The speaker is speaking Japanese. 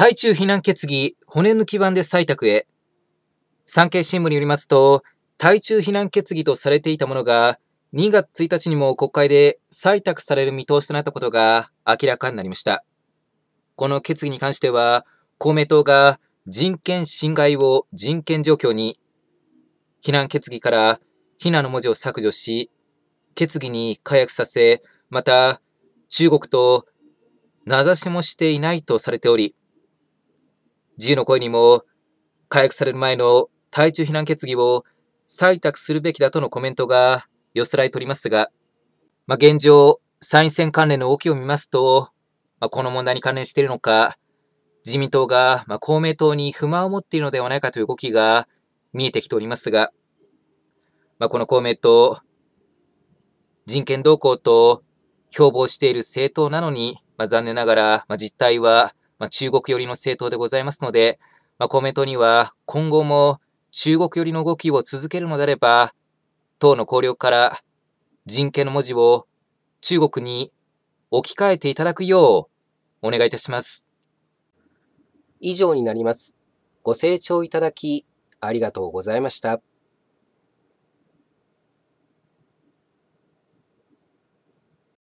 対中非難決議、骨抜き版で採択へ。産経新聞によりますと、対中非難決議とされていたものが、2月1日にも国会で採択される見通しとなったことが明らかになりました。この決議に関しては、公明党が人権侵害を人権状況に、非難決議から非難の文字を削除し、決議に解約させ、また中国と名指しもしていないとされており、自由の声にも、回復される前の対中非難決議を採択するべきだとのコメントが寄せられておりますが、まあ、現状、参院選関連の動きを見ますと、まあ、この問題に関連しているのか、自民党が、ま公明党に不満を持っているのではないかという動きが見えてきておりますが、まあ、この公明党、人権動向と標榜している政党なのに、まあ、残念ながら、まあ、実態はまあ、中国寄りの政党でございますので、まあ、公明党には今後も中国寄りの動きを続けるのであれば、党の綱領から人権の文字を中国に置き換えていただくようお願いいたします。以上になります。ご清聴いただきありがとうございました。